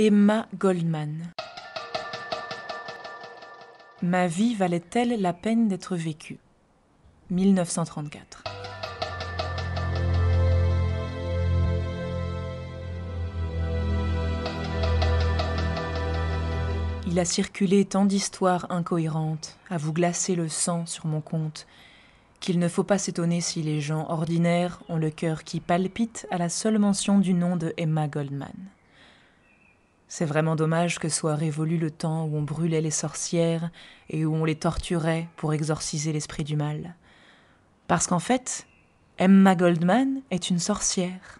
Emma Goldman. Ma vie valait-elle la peine d'être vécue 1934. Il a circulé tant d'histoires incohérentes, à vous glacer le sang sur mon compte, qu'il ne faut pas s'étonner si les gens ordinaires ont le cœur qui palpite à la seule mention du nom de Emma Goldman. C'est vraiment dommage que soit révolu le temps où on brûlait les sorcières et où on les torturait pour exorciser l'esprit du mal. Parce qu'en fait, Emma Goldman est une sorcière.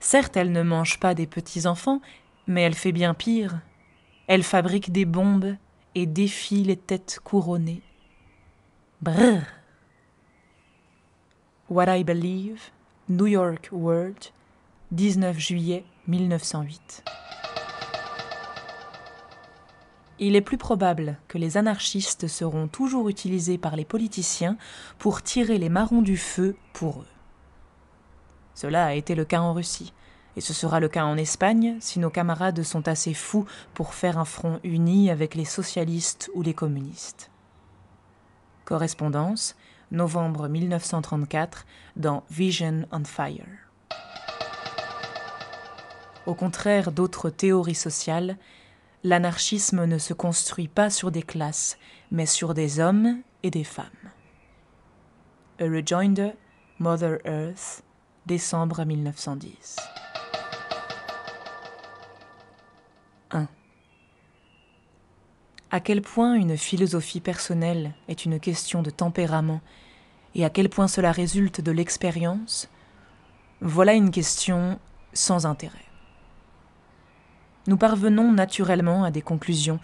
Certes, elle ne mange pas des petits-enfants, mais elle fait bien pire. Elle fabrique des bombes et défie les têtes couronnées. Brrr. What I Believe, New York World, 19 juillet 1908 il est plus probable que les anarchistes seront toujours utilisés par les politiciens pour tirer les marrons du feu pour eux. Cela a été le cas en Russie, et ce sera le cas en Espagne si nos camarades sont assez fous pour faire un front uni avec les socialistes ou les communistes. Correspondance, novembre 1934, dans Vision on Fire. Au contraire d'autres théories sociales, l'anarchisme ne se construit pas sur des classes, mais sur des hommes et des femmes. A Rejoinder, Mother Earth, décembre 1910. 1. À quel point une philosophie personnelle est une question de tempérament et à quel point cela résulte de l'expérience, voilà une question sans intérêt nous parvenons naturellement à des conclusions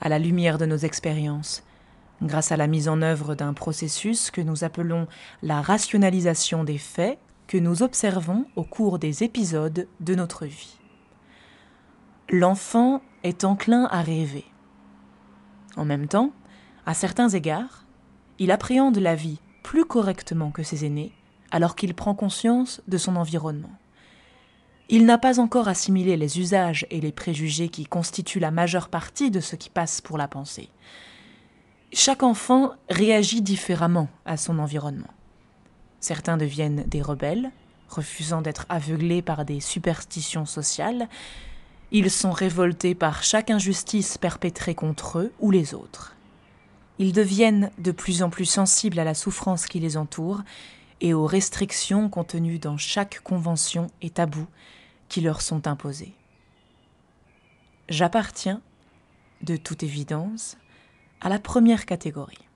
à la lumière de nos expériences, grâce à la mise en œuvre d'un processus que nous appelons la rationalisation des faits que nous observons au cours des épisodes de notre vie. L'enfant est enclin à rêver. En même temps, à certains égards, il appréhende la vie plus correctement que ses aînés alors qu'il prend conscience de son environnement. Il n'a pas encore assimilé les usages et les préjugés qui constituent la majeure partie de ce qui passe pour la pensée. Chaque enfant réagit différemment à son environnement. Certains deviennent des rebelles, refusant d'être aveuglés par des superstitions sociales. Ils sont révoltés par chaque injustice perpétrée contre eux ou les autres. Ils deviennent de plus en plus sensibles à la souffrance qui les entoure et aux restrictions contenues dans chaque convention et tabou qui leur sont imposées. J'appartiens, de toute évidence, à la première catégorie.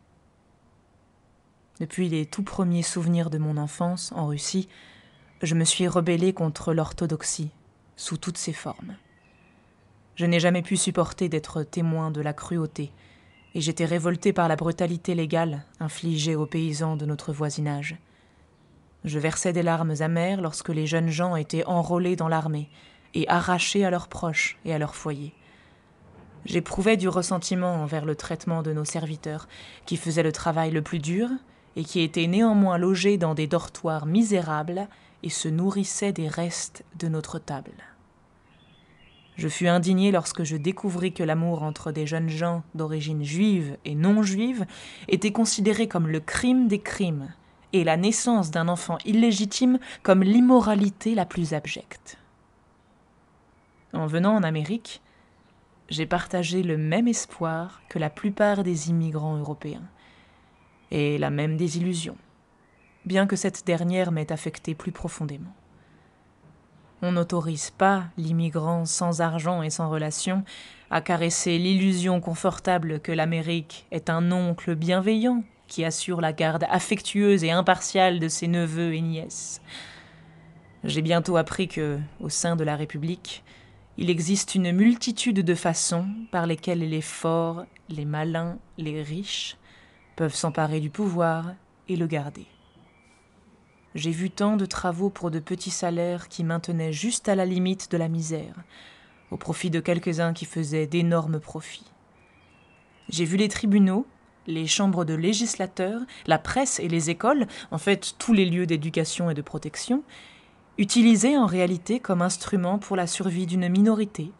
Depuis les tout premiers souvenirs de mon enfance en Russie, je me suis rebellé contre l'orthodoxie, sous toutes ses formes. Je n'ai jamais pu supporter d'être témoin de la cruauté, et j'étais révolté par la brutalité légale infligée aux paysans de notre voisinage, je versais des larmes amères lorsque les jeunes gens étaient enrôlés dans l'armée et arrachés à leurs proches et à leur foyer. J'éprouvais du ressentiment envers le traitement de nos serviteurs, qui faisaient le travail le plus dur et qui étaient néanmoins logés dans des dortoirs misérables et se nourrissaient des restes de notre table. Je fus indigné lorsque je découvris que l'amour entre des jeunes gens d'origine juive et non juive était considéré comme le crime des crimes et la naissance d'un enfant illégitime comme l'immoralité la plus abjecte. En venant en Amérique, j'ai partagé le même espoir que la plupart des immigrants européens, et la même désillusion, bien que cette dernière m'ait affectée plus profondément. On n'autorise pas l'immigrant sans argent et sans relation à caresser l'illusion confortable que l'Amérique est un oncle bienveillant qui assure la garde affectueuse et impartiale de ses neveux et nièces. J'ai bientôt appris que, au sein de la République, il existe une multitude de façons par lesquelles les forts, les malins, les riches peuvent s'emparer du pouvoir et le garder. J'ai vu tant de travaux pour de petits salaires qui maintenaient juste à la limite de la misère, au profit de quelques-uns qui faisaient d'énormes profits. J'ai vu les tribunaux, les chambres de législateurs, la presse et les écoles, en fait tous les lieux d'éducation et de protection, utilisés en réalité comme instruments pour la survie d'une minorité,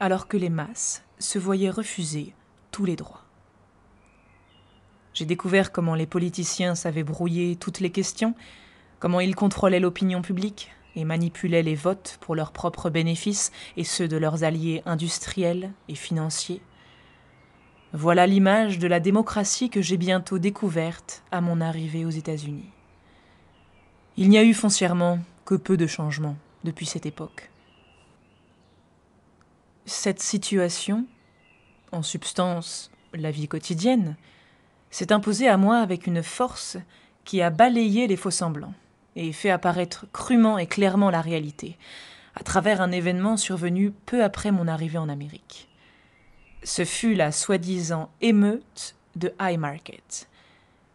alors que les masses se voyaient refuser tous les droits. J'ai découvert comment les politiciens savaient brouiller toutes les questions, comment ils contrôlaient l'opinion publique et manipulaient les votes pour leurs propres bénéfices et ceux de leurs alliés industriels et financiers. Voilà l'image de la démocratie que j'ai bientôt découverte à mon arrivée aux États-Unis. Il n'y a eu foncièrement que peu de changements depuis cette époque. Cette situation, en substance la vie quotidienne, s'est imposée à moi avec une force qui a balayé les faux-semblants et fait apparaître crûment et clairement la réalité, à travers un événement survenu peu après mon arrivée en Amérique. Ce fut la soi-disant émeute de Highmarket,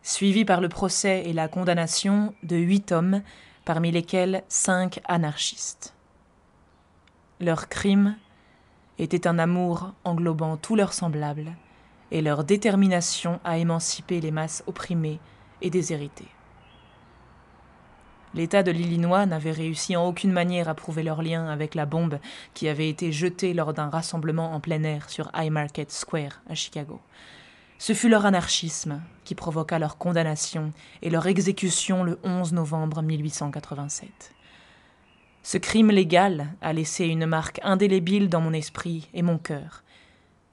suivie par le procès et la condamnation de huit hommes, parmi lesquels cinq anarchistes. Leur crime était un amour englobant tous leurs semblables et leur détermination à émanciper les masses opprimées et déshéritées. L'État de l'Illinois n'avait réussi en aucune manière à prouver leur lien avec la bombe qui avait été jetée lors d'un rassemblement en plein air sur High Market Square à Chicago. Ce fut leur anarchisme qui provoqua leur condamnation et leur exécution le 11 novembre 1887. Ce crime légal a laissé une marque indélébile dans mon esprit et mon cœur,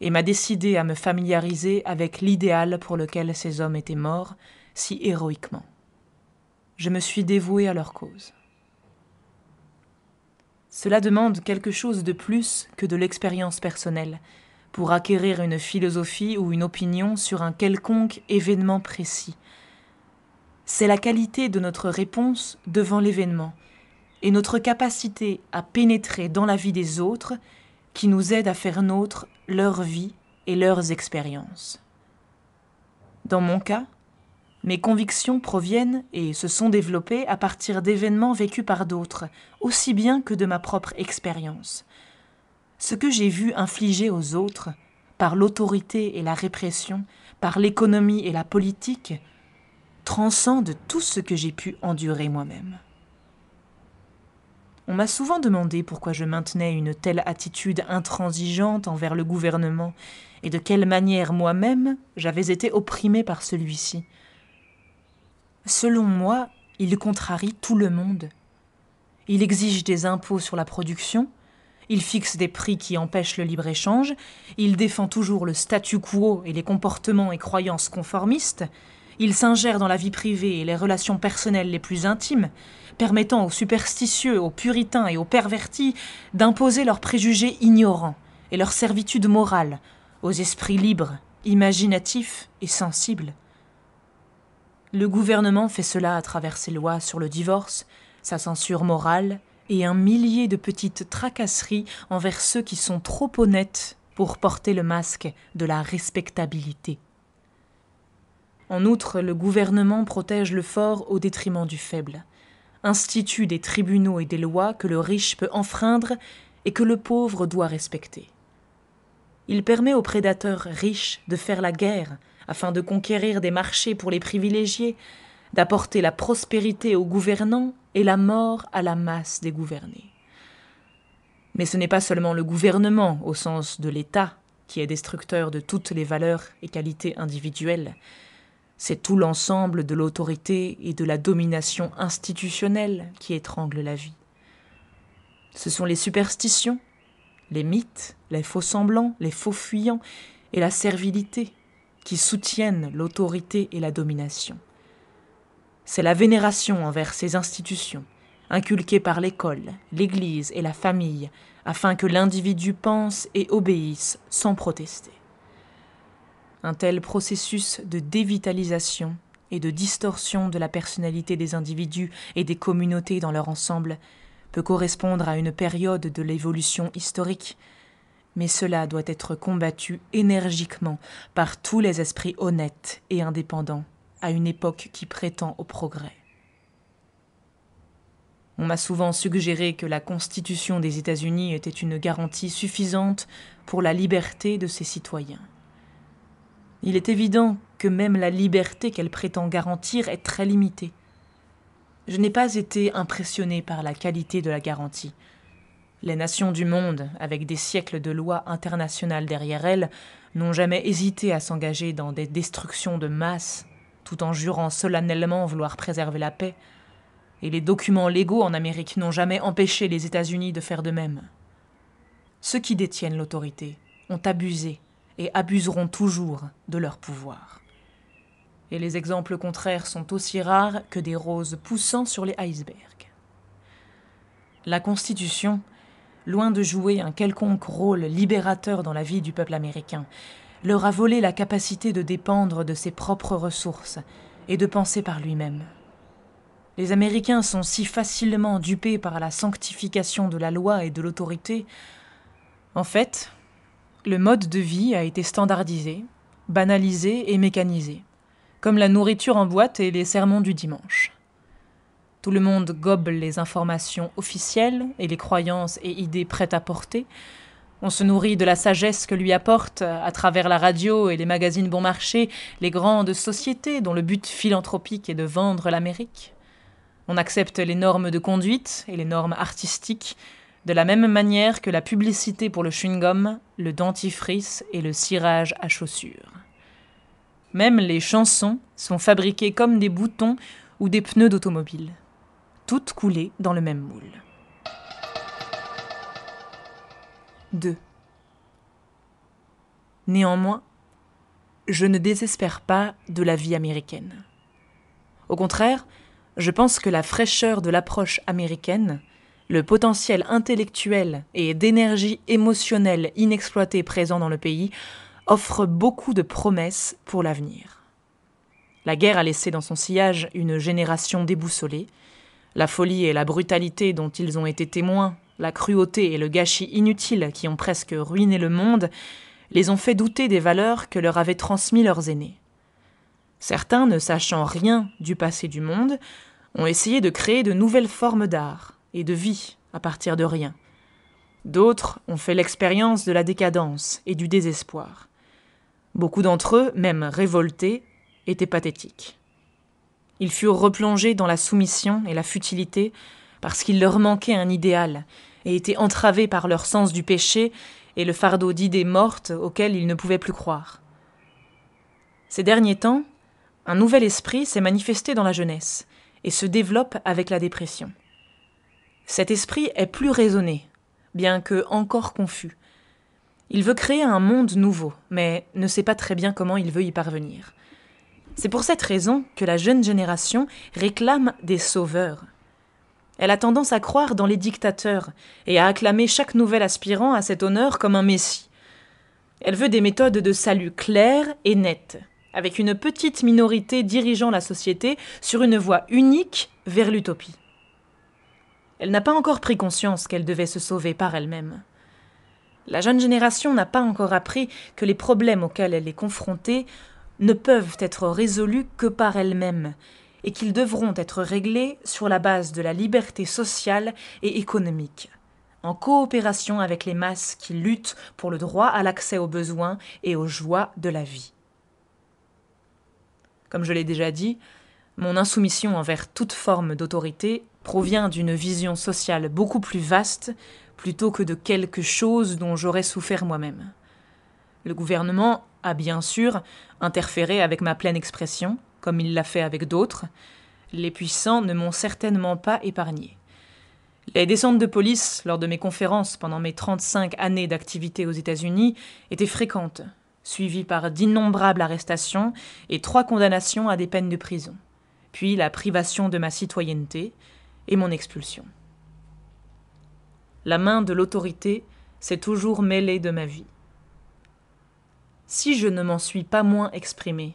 et m'a décidé à me familiariser avec l'idéal pour lequel ces hommes étaient morts si héroïquement je me suis dévoué à leur cause. Cela demande quelque chose de plus que de l'expérience personnelle pour acquérir une philosophie ou une opinion sur un quelconque événement précis. C'est la qualité de notre réponse devant l'événement et notre capacité à pénétrer dans la vie des autres qui nous aide à faire nôtre leur vie et leurs expériences. Dans mon cas, mes convictions proviennent et se sont développées à partir d'événements vécus par d'autres, aussi bien que de ma propre expérience. Ce que j'ai vu infliger aux autres, par l'autorité et la répression, par l'économie et la politique, transcende tout ce que j'ai pu endurer moi-même. On m'a souvent demandé pourquoi je maintenais une telle attitude intransigeante envers le gouvernement et de quelle manière moi-même j'avais été opprimé par celui-ci. Selon moi, il contrarie tout le monde. Il exige des impôts sur la production, il fixe des prix qui empêchent le libre-échange, il défend toujours le statu quo et les comportements et croyances conformistes, il s'ingère dans la vie privée et les relations personnelles les plus intimes, permettant aux superstitieux, aux puritains et aux pervertis d'imposer leurs préjugés ignorants et leur servitude morale aux esprits libres, imaginatifs et sensibles. Le gouvernement fait cela à travers ses lois sur le divorce, sa censure morale et un millier de petites tracasseries envers ceux qui sont trop honnêtes pour porter le masque de la respectabilité. En outre, le gouvernement protège le fort au détriment du faible, institue des tribunaux et des lois que le riche peut enfreindre et que le pauvre doit respecter. Il permet aux prédateurs riches de faire la guerre afin de conquérir des marchés pour les privilégiés, d'apporter la prospérité aux gouvernants et la mort à la masse des gouvernés. Mais ce n'est pas seulement le gouvernement au sens de l'État qui est destructeur de toutes les valeurs et qualités individuelles, c'est tout l'ensemble de l'autorité et de la domination institutionnelle qui étrangle la vie. Ce sont les superstitions, les mythes, les faux semblants, les faux fuyants et la servilité qui soutiennent l'autorité et la domination. C'est la vénération envers ces institutions, inculquée par l'école, l'Église et la famille, afin que l'individu pense et obéisse sans protester. Un tel processus de dévitalisation et de distorsion de la personnalité des individus et des communautés dans leur ensemble peut correspondre à une période de l'évolution historique mais cela doit être combattu énergiquement par tous les esprits honnêtes et indépendants à une époque qui prétend au progrès. On m'a souvent suggéré que la Constitution des États-Unis était une garantie suffisante pour la liberté de ses citoyens. Il est évident que même la liberté qu'elle prétend garantir est très limitée. Je n'ai pas été impressionné par la qualité de la garantie, les nations du monde, avec des siècles de lois internationales derrière elles, n'ont jamais hésité à s'engager dans des destructions de masse, tout en jurant solennellement vouloir préserver la paix. Et les documents légaux en Amérique n'ont jamais empêché les États-Unis de faire de même. Ceux qui détiennent l'autorité ont abusé et abuseront toujours de leur pouvoir. Et les exemples contraires sont aussi rares que des roses poussant sur les icebergs. La Constitution, loin de jouer un quelconque rôle libérateur dans la vie du peuple américain, leur a volé la capacité de dépendre de ses propres ressources et de penser par lui-même. Les Américains sont si facilement dupés par la sanctification de la loi et de l'autorité. En fait, le mode de vie a été standardisé, banalisé et mécanisé, comme la nourriture en boîte et les sermons du dimanche. Tout le monde gobe les informations officielles et les croyances et idées prêtes à porter. On se nourrit de la sagesse que lui apportent, à travers la radio et les magazines bon marché, les grandes sociétés dont le but philanthropique est de vendre l'Amérique. On accepte les normes de conduite et les normes artistiques, de la même manière que la publicité pour le chewing-gum, le dentifrice et le cirage à chaussures. Même les chansons sont fabriquées comme des boutons ou des pneus d'automobile toutes coulées dans le même moule. 2. Néanmoins, je ne désespère pas de la vie américaine. Au contraire, je pense que la fraîcheur de l'approche américaine, le potentiel intellectuel et d'énergie émotionnelle inexploité présent dans le pays offre beaucoup de promesses pour l'avenir. La guerre a laissé dans son sillage une génération déboussolée, la folie et la brutalité dont ils ont été témoins, la cruauté et le gâchis inutile qui ont presque ruiné le monde, les ont fait douter des valeurs que leur avaient transmis leurs aînés. Certains, ne sachant rien du passé du monde, ont essayé de créer de nouvelles formes d'art et de vie à partir de rien. D'autres ont fait l'expérience de la décadence et du désespoir. Beaucoup d'entre eux, même révoltés, étaient pathétiques. Ils furent replongés dans la soumission et la futilité parce qu'il leur manquait un idéal et étaient entravés par leur sens du péché et le fardeau d'idées mortes auxquelles ils ne pouvaient plus croire. Ces derniers temps, un nouvel esprit s'est manifesté dans la jeunesse et se développe avec la dépression. Cet esprit est plus raisonné, bien que encore confus. Il veut créer un monde nouveau, mais ne sait pas très bien comment il veut y parvenir. C'est pour cette raison que la jeune génération réclame des sauveurs. Elle a tendance à croire dans les dictateurs et à acclamer chaque nouvel aspirant à cet honneur comme un messie. Elle veut des méthodes de salut claires et nettes, avec une petite minorité dirigeant la société sur une voie unique vers l'utopie. Elle n'a pas encore pris conscience qu'elle devait se sauver par elle-même. La jeune génération n'a pas encore appris que les problèmes auxquels elle est confrontée ne peuvent être résolus que par elles-mêmes, et qu'ils devront être réglés sur la base de la liberté sociale et économique, en coopération avec les masses qui luttent pour le droit à l'accès aux besoins et aux joies de la vie. Comme je l'ai déjà dit, mon insoumission envers toute forme d'autorité provient d'une vision sociale beaucoup plus vaste plutôt que de quelque chose dont j'aurais souffert moi-même. Le gouvernement a bien sûr interféré avec ma pleine expression, comme il l'a fait avec d'autres, les puissants ne m'ont certainement pas épargné. Les descentes de police lors de mes conférences pendant mes 35 années d'activité aux États-Unis étaient fréquentes, suivies par d'innombrables arrestations et trois condamnations à des peines de prison, puis la privation de ma citoyenneté et mon expulsion. La main de l'autorité s'est toujours mêlée de ma vie si je ne m'en suis pas moins exprimé.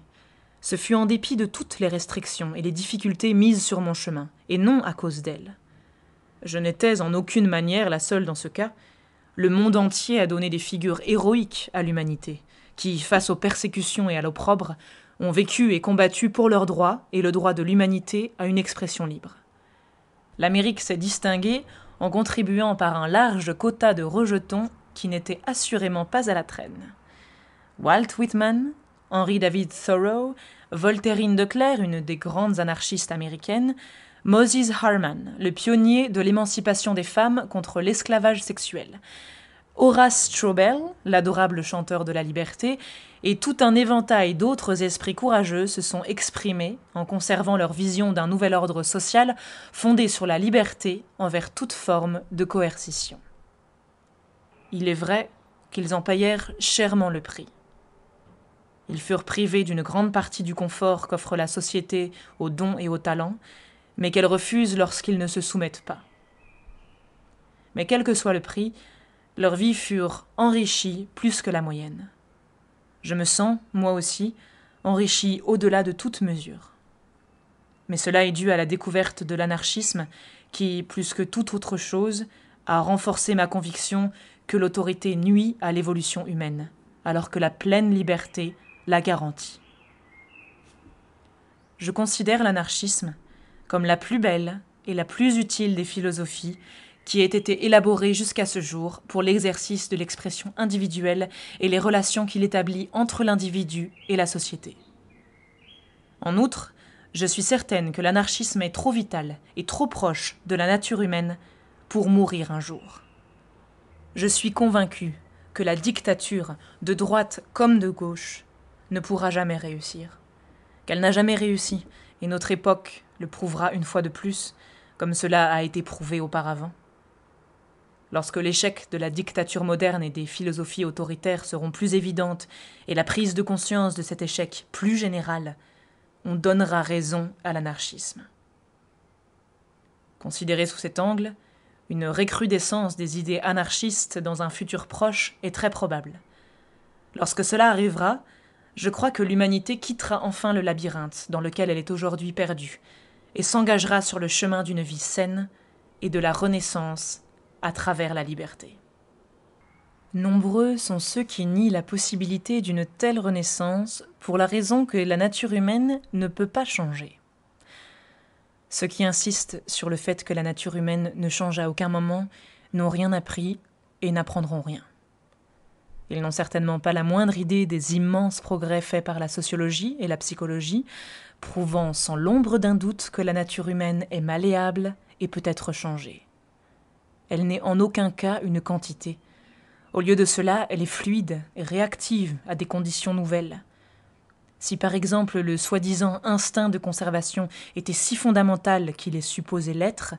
Ce fut en dépit de toutes les restrictions et les difficultés mises sur mon chemin, et non à cause d'elles. Je n'étais en aucune manière la seule dans ce cas. Le monde entier a donné des figures héroïques à l'humanité, qui, face aux persécutions et à l'opprobre, ont vécu et combattu pour leurs droits et le droit de l'humanité à une expression libre. L'Amérique s'est distinguée en contribuant par un large quota de rejetons qui n'étaient assurément pas à la traîne. Walt Whitman, Henry David Thoreau, Voltairine de Clare, une des grandes anarchistes américaines, Moses Harman, le pionnier de l'émancipation des femmes contre l'esclavage sexuel, Horace Strobel, l'adorable chanteur de la liberté, et tout un éventail d'autres esprits courageux se sont exprimés en conservant leur vision d'un nouvel ordre social fondé sur la liberté envers toute forme de coercition. Il est vrai qu'ils en payèrent chèrement le prix. Ils furent privés d'une grande partie du confort qu'offre la société aux dons et aux talents, mais qu'elle refuse lorsqu'ils ne se soumettent pas. Mais quel que soit le prix, leurs vies furent enrichies plus que la moyenne. Je me sens, moi aussi, enrichi au-delà de toute mesure. Mais cela est dû à la découverte de l'anarchisme qui, plus que toute autre chose, a renforcé ma conviction que l'autorité nuit à l'évolution humaine, alors que la pleine liberté la garantie. Je considère l'anarchisme comme la plus belle et la plus utile des philosophies qui ait été élaborée jusqu'à ce jour pour l'exercice de l'expression individuelle et les relations qu'il établit entre l'individu et la société. En outre, je suis certaine que l'anarchisme est trop vital et trop proche de la nature humaine pour mourir un jour. Je suis convaincue que la dictature, de droite comme de gauche, ne pourra jamais réussir. Qu'elle n'a jamais réussi, et notre époque le prouvera une fois de plus, comme cela a été prouvé auparavant. Lorsque l'échec de la dictature moderne et des philosophies autoritaires seront plus évidentes, et la prise de conscience de cet échec plus générale, on donnera raison à l'anarchisme. Considéré sous cet angle, une recrudescence des idées anarchistes dans un futur proche est très probable. Lorsque cela arrivera, je crois que l'humanité quittera enfin le labyrinthe dans lequel elle est aujourd'hui perdue et s'engagera sur le chemin d'une vie saine et de la renaissance à travers la liberté. Nombreux sont ceux qui nient la possibilité d'une telle renaissance pour la raison que la nature humaine ne peut pas changer. Ceux qui insistent sur le fait que la nature humaine ne change à aucun moment n'ont rien appris et n'apprendront rien. Ils n'ont certainement pas la moindre idée des immenses progrès faits par la sociologie et la psychologie, prouvant sans l'ombre d'un doute que la nature humaine est malléable et peut être changée. Elle n'est en aucun cas une quantité. Au lieu de cela, elle est fluide et réactive à des conditions nouvelles. Si par exemple le soi-disant instinct de conservation était si fondamental qu'il est supposé l'être,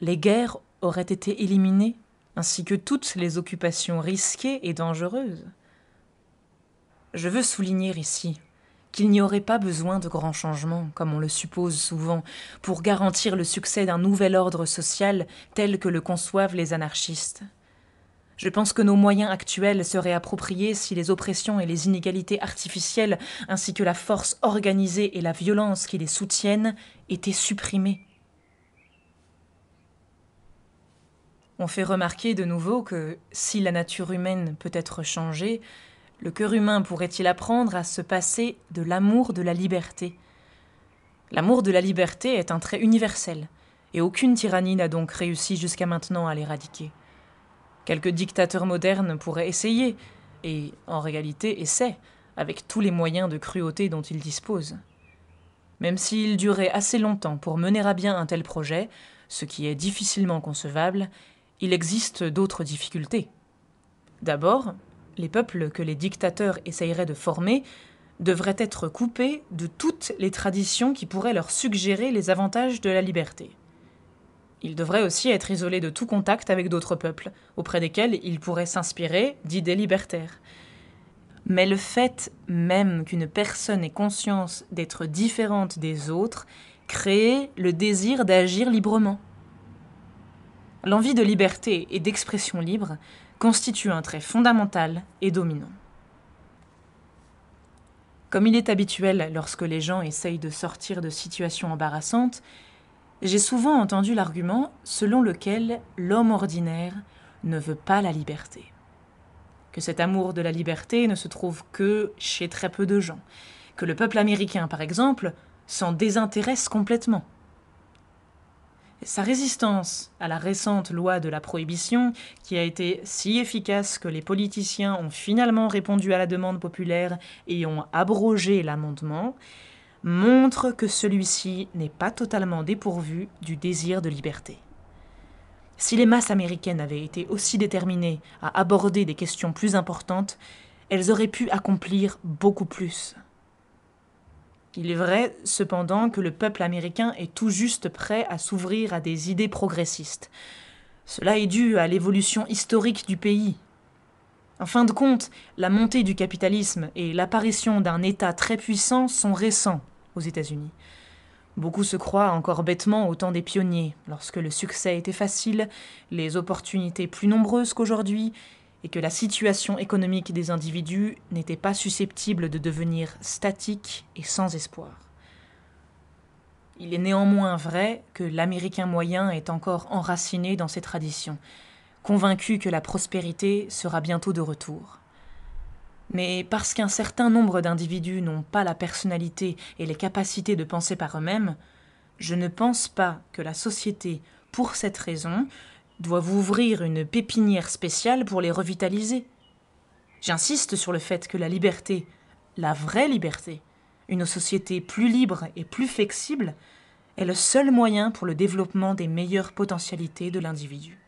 les guerres auraient été éliminées ainsi que toutes les occupations risquées et dangereuses. Je veux souligner ici qu'il n'y aurait pas besoin de grands changements, comme on le suppose souvent, pour garantir le succès d'un nouvel ordre social tel que le conçoivent les anarchistes. Je pense que nos moyens actuels seraient appropriés si les oppressions et les inégalités artificielles, ainsi que la force organisée et la violence qui les soutiennent, étaient supprimées. On fait remarquer de nouveau que si la nature humaine peut être changée, le cœur humain pourrait-il apprendre à se passer de l'amour de la liberté L'amour de la liberté est un trait universel, et aucune tyrannie n'a donc réussi jusqu'à maintenant à l'éradiquer. Quelques dictateurs modernes pourraient essayer, et en réalité essaient, avec tous les moyens de cruauté dont ils disposent. Même s'il durait assez longtemps pour mener à bien un tel projet, ce qui est difficilement concevable, il existe d'autres difficultés. D'abord, les peuples que les dictateurs essayeraient de former devraient être coupés de toutes les traditions qui pourraient leur suggérer les avantages de la liberté. Ils devraient aussi être isolés de tout contact avec d'autres peuples, auprès desquels ils pourraient s'inspirer d'idées libertaires. Mais le fait même qu'une personne ait conscience d'être différente des autres crée le désir d'agir librement l'envie de liberté et d'expression libre constitue un trait fondamental et dominant. Comme il est habituel lorsque les gens essayent de sortir de situations embarrassantes, j'ai souvent entendu l'argument selon lequel l'homme ordinaire ne veut pas la liberté. Que cet amour de la liberté ne se trouve que chez très peu de gens. Que le peuple américain, par exemple, s'en désintéresse complètement sa résistance à la récente loi de la prohibition, qui a été si efficace que les politiciens ont finalement répondu à la demande populaire et ont abrogé l'amendement, montre que celui-ci n'est pas totalement dépourvu du désir de liberté. Si les masses américaines avaient été aussi déterminées à aborder des questions plus importantes, elles auraient pu accomplir beaucoup plus. Il est vrai, cependant, que le peuple américain est tout juste prêt à s'ouvrir à des idées progressistes. Cela est dû à l'évolution historique du pays. En fin de compte, la montée du capitalisme et l'apparition d'un État très puissant sont récents aux États-Unis. Beaucoup se croient encore bêtement au temps des pionniers, lorsque le succès était facile, les opportunités plus nombreuses qu'aujourd'hui, et que la situation économique des individus n'était pas susceptible de devenir statique et sans espoir. Il est néanmoins vrai que l'Américain moyen est encore enraciné dans ses traditions, convaincu que la prospérité sera bientôt de retour. Mais parce qu'un certain nombre d'individus n'ont pas la personnalité et les capacités de penser par eux-mêmes, je ne pense pas que la société, pour cette raison, Dois-vous ouvrir une pépinière spéciale pour les revitaliser. J'insiste sur le fait que la liberté, la vraie liberté, une société plus libre et plus flexible, est le seul moyen pour le développement des meilleures potentialités de l'individu.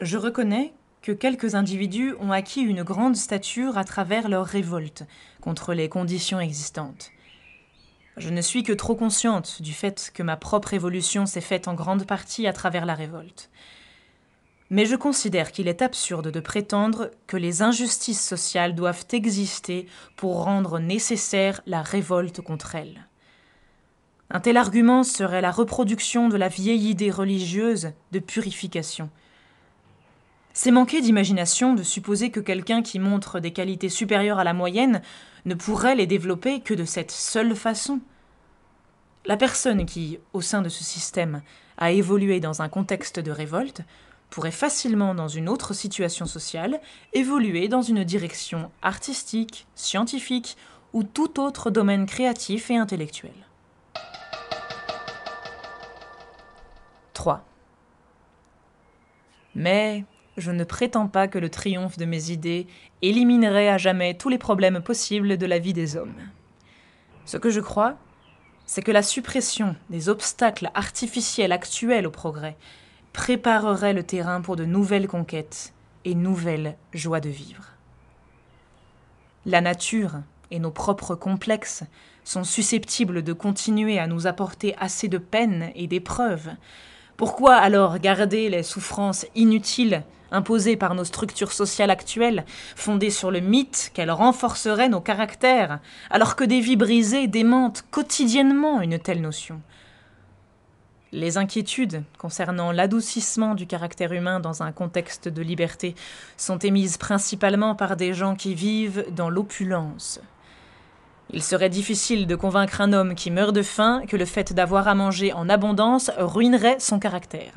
Je reconnais que quelques individus ont acquis une grande stature à travers leur révolte contre les conditions existantes. Je ne suis que trop consciente du fait que ma propre évolution s'est faite en grande partie à travers la révolte. Mais je considère qu'il est absurde de prétendre que les injustices sociales doivent exister pour rendre nécessaire la révolte contre elles. Un tel argument serait la reproduction de la vieille idée religieuse de purification – c'est manquer d'imagination de supposer que quelqu'un qui montre des qualités supérieures à la moyenne ne pourrait les développer que de cette seule façon. La personne qui, au sein de ce système, a évolué dans un contexte de révolte, pourrait facilement, dans une autre situation sociale, évoluer dans une direction artistique, scientifique ou tout autre domaine créatif et intellectuel. 3. Mais je ne prétends pas que le triomphe de mes idées éliminerait à jamais tous les problèmes possibles de la vie des hommes. Ce que je crois, c'est que la suppression des obstacles artificiels actuels au progrès préparerait le terrain pour de nouvelles conquêtes et nouvelles joies de vivre. La nature et nos propres complexes sont susceptibles de continuer à nous apporter assez de peines et d'épreuves pourquoi alors garder les souffrances inutiles imposées par nos structures sociales actuelles, fondées sur le mythe qu'elles renforceraient nos caractères, alors que des vies brisées démentent quotidiennement une telle notion les inquiétudes concernant l'adoucissement du caractère humain dans un contexte de liberté sont émises principalement par des gens qui vivent dans l'opulence, il serait difficile de convaincre un homme qui meurt de faim que le fait d'avoir à manger en abondance ruinerait son caractère.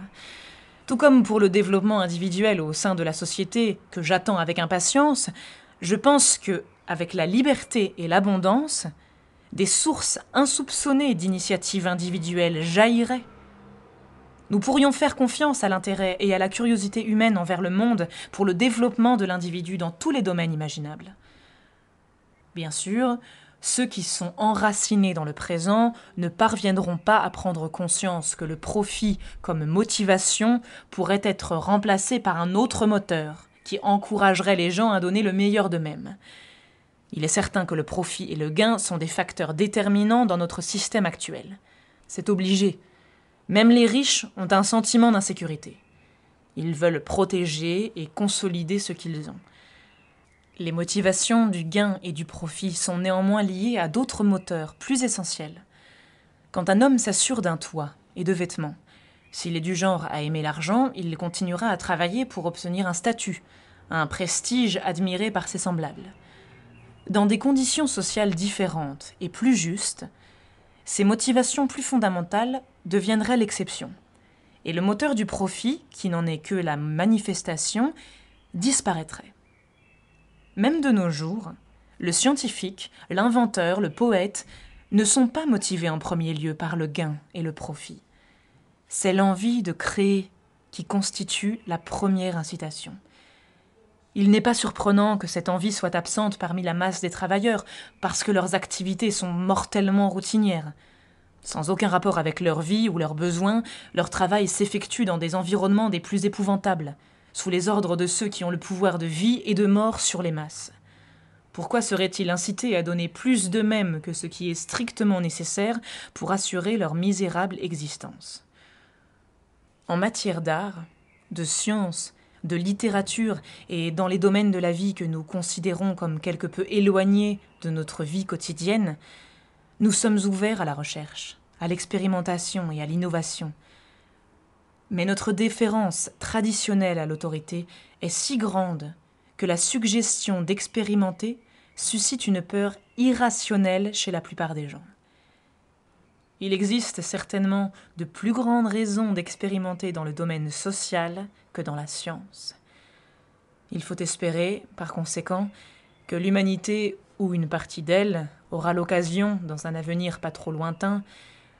Tout comme pour le développement individuel au sein de la société, que j'attends avec impatience, je pense que, avec la liberté et l'abondance, des sources insoupçonnées d'initiatives individuelles jailliraient. Nous pourrions faire confiance à l'intérêt et à la curiosité humaine envers le monde pour le développement de l'individu dans tous les domaines imaginables. Bien sûr, ceux qui sont enracinés dans le présent ne parviendront pas à prendre conscience que le profit comme motivation pourrait être remplacé par un autre moteur qui encouragerait les gens à donner le meilleur d'eux-mêmes. Il est certain que le profit et le gain sont des facteurs déterminants dans notre système actuel. C'est obligé. Même les riches ont un sentiment d'insécurité. Ils veulent protéger et consolider ce qu'ils ont. Les motivations du gain et du profit sont néanmoins liées à d'autres moteurs plus essentiels. Quand un homme s'assure d'un toit et de vêtements, s'il est du genre à aimer l'argent, il continuera à travailler pour obtenir un statut, un prestige admiré par ses semblables. Dans des conditions sociales différentes et plus justes, ces motivations plus fondamentales deviendraient l'exception. Et le moteur du profit, qui n'en est que la manifestation, disparaîtrait. Même de nos jours, le scientifique, l'inventeur, le poète ne sont pas motivés en premier lieu par le gain et le profit. C'est l'envie de créer qui constitue la première incitation. Il n'est pas surprenant que cette envie soit absente parmi la masse des travailleurs, parce que leurs activités sont mortellement routinières. Sans aucun rapport avec leur vie ou leurs besoins, leur travail s'effectue dans des environnements des plus épouvantables sous les ordres de ceux qui ont le pouvoir de vie et de mort sur les masses. Pourquoi seraient-ils incités à donner plus d'eux-mêmes que ce qui est strictement nécessaire pour assurer leur misérable existence En matière d'art, de science, de littérature et dans les domaines de la vie que nous considérons comme quelque peu éloignés de notre vie quotidienne, nous sommes ouverts à la recherche, à l'expérimentation et à l'innovation, mais notre déférence traditionnelle à l'autorité est si grande que la suggestion d'expérimenter suscite une peur irrationnelle chez la plupart des gens. Il existe certainement de plus grandes raisons d'expérimenter dans le domaine social que dans la science. Il faut espérer, par conséquent, que l'humanité, ou une partie d'elle, aura l'occasion, dans un avenir pas trop lointain,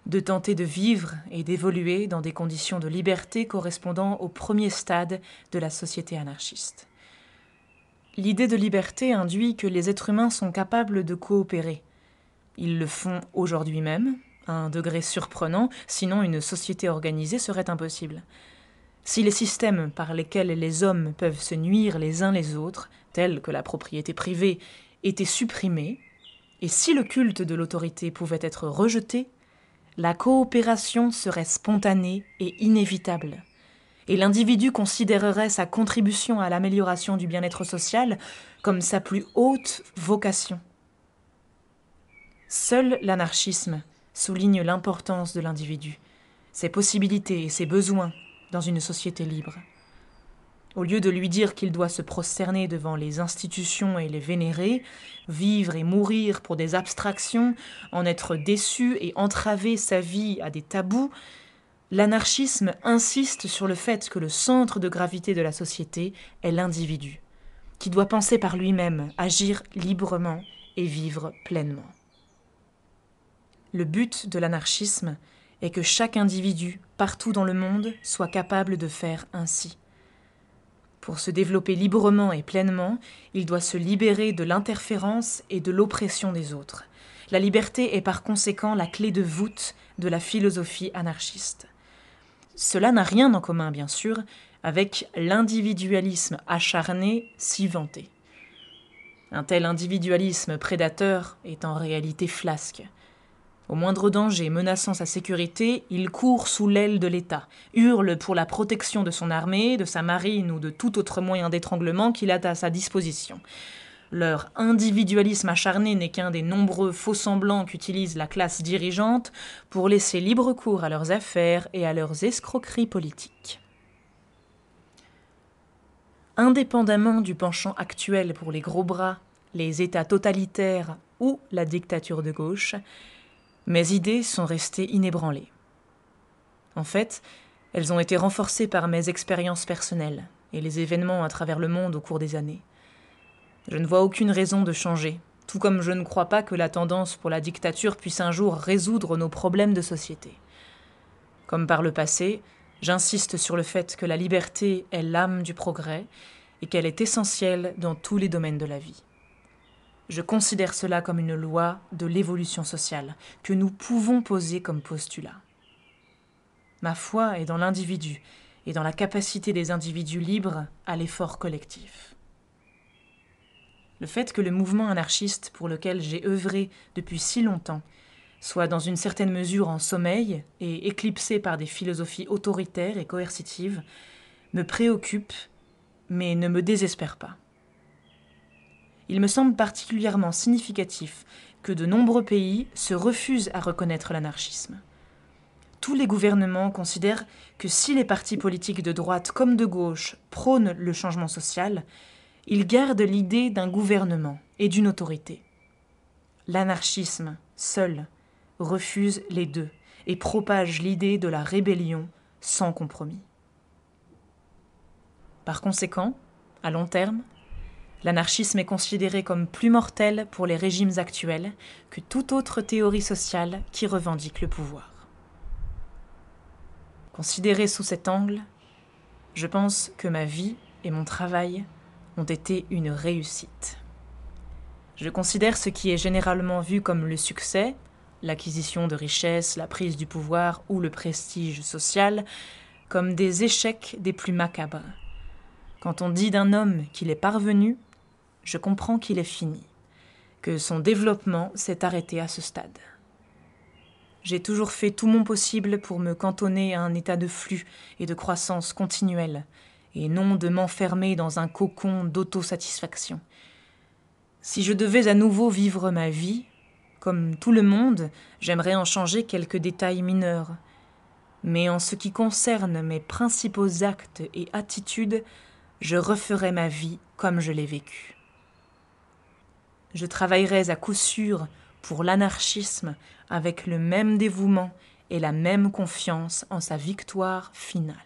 de tenter de vivre et d'évoluer dans des conditions de liberté correspondant au premier stade de la société anarchiste. L'idée de liberté induit que les êtres humains sont capables de coopérer. Ils le font aujourd'hui même, à un degré surprenant, sinon une société organisée serait impossible. Si les systèmes par lesquels les hommes peuvent se nuire les uns les autres, tels que la propriété privée, étaient supprimés, et si le culte de l'autorité pouvait être rejeté, la coopération serait spontanée et inévitable. Et l'individu considérerait sa contribution à l'amélioration du bien-être social comme sa plus haute vocation. Seul l'anarchisme souligne l'importance de l'individu, ses possibilités et ses besoins dans une société libre. Au lieu de lui dire qu'il doit se prosterner devant les institutions et les vénérer, vivre et mourir pour des abstractions, en être déçu et entraver sa vie à des tabous, l'anarchisme insiste sur le fait que le centre de gravité de la société est l'individu, qui doit penser par lui-même, agir librement et vivre pleinement. Le but de l'anarchisme est que chaque individu, partout dans le monde, soit capable de faire ainsi pour se développer librement et pleinement, il doit se libérer de l'interférence et de l'oppression des autres. La liberté est par conséquent la clé de voûte de la philosophie anarchiste. Cela n'a rien en commun, bien sûr, avec l'individualisme acharné si vanté. Un tel individualisme prédateur est en réalité flasque. Au moindre danger menaçant sa sécurité, il court sous l'aile de l'État, hurle pour la protection de son armée, de sa marine ou de tout autre moyen d'étranglement qu'il a à sa disposition. Leur individualisme acharné n'est qu'un des nombreux faux-semblants qu'utilise la classe dirigeante pour laisser libre cours à leurs affaires et à leurs escroqueries politiques. Indépendamment du penchant actuel pour les gros bras, les États totalitaires ou la dictature de gauche, mes idées sont restées inébranlées. En fait, elles ont été renforcées par mes expériences personnelles et les événements à travers le monde au cours des années. Je ne vois aucune raison de changer, tout comme je ne crois pas que la tendance pour la dictature puisse un jour résoudre nos problèmes de société. Comme par le passé, j'insiste sur le fait que la liberté est l'âme du progrès et qu'elle est essentielle dans tous les domaines de la vie. Je considère cela comme une loi de l'évolution sociale que nous pouvons poser comme postulat. Ma foi est dans l'individu et dans la capacité des individus libres à l'effort collectif. Le fait que le mouvement anarchiste pour lequel j'ai œuvré depuis si longtemps soit dans une certaine mesure en sommeil et éclipsé par des philosophies autoritaires et coercitives, me préoccupe, mais ne me désespère pas il me semble particulièrement significatif que de nombreux pays se refusent à reconnaître l'anarchisme. Tous les gouvernements considèrent que si les partis politiques de droite comme de gauche prônent le changement social, ils gardent l'idée d'un gouvernement et d'une autorité. L'anarchisme, seul, refuse les deux et propage l'idée de la rébellion sans compromis. Par conséquent, à long terme, L'anarchisme est considéré comme plus mortel pour les régimes actuels que toute autre théorie sociale qui revendique le pouvoir. Considéré sous cet angle, je pense que ma vie et mon travail ont été une réussite. Je considère ce qui est généralement vu comme le succès, l'acquisition de richesses, la prise du pouvoir ou le prestige social, comme des échecs des plus macabres. Quand on dit d'un homme qu'il est parvenu, je comprends qu'il est fini, que son développement s'est arrêté à ce stade. J'ai toujours fait tout mon possible pour me cantonner à un état de flux et de croissance continuelle, et non de m'enfermer dans un cocon d'autosatisfaction. Si je devais à nouveau vivre ma vie, comme tout le monde, j'aimerais en changer quelques détails mineurs. Mais en ce qui concerne mes principaux actes et attitudes, je referais ma vie comme je l'ai vécue. Je travaillerais à coup sûr pour l'anarchisme avec le même dévouement et la même confiance en sa victoire finale.